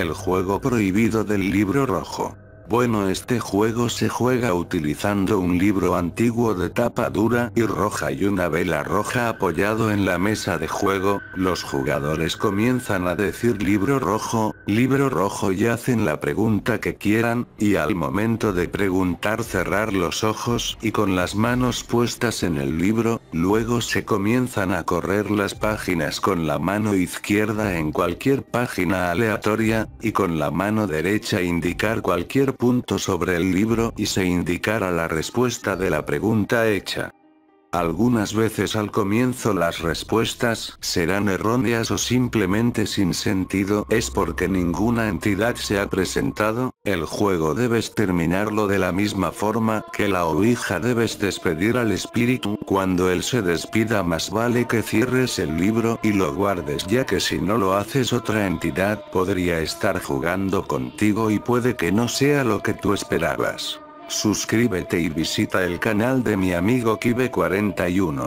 El juego prohibido del libro rojo. Bueno este juego se juega utilizando un libro antiguo de tapa dura y roja y una vela roja apoyado en la mesa de juego, los jugadores comienzan a decir libro rojo, libro rojo y hacen la pregunta que quieran, y al momento de preguntar cerrar los ojos y con las manos puestas en el libro, luego se comienzan a correr las páginas con la mano izquierda en cualquier página aleatoria, y con la mano derecha indicar cualquier punto sobre el libro y se indicara la respuesta de la pregunta hecha. Algunas veces al comienzo las respuestas serán erróneas o simplemente sin sentido es porque ninguna entidad se ha presentado, el juego debes terminarlo de la misma forma que la ouija debes despedir al espíritu cuando él se despida más vale que cierres el libro y lo guardes ya que si no lo haces otra entidad podría estar jugando contigo y puede que no sea lo que tú esperabas. Suscríbete y visita el canal de mi amigo Kibe41.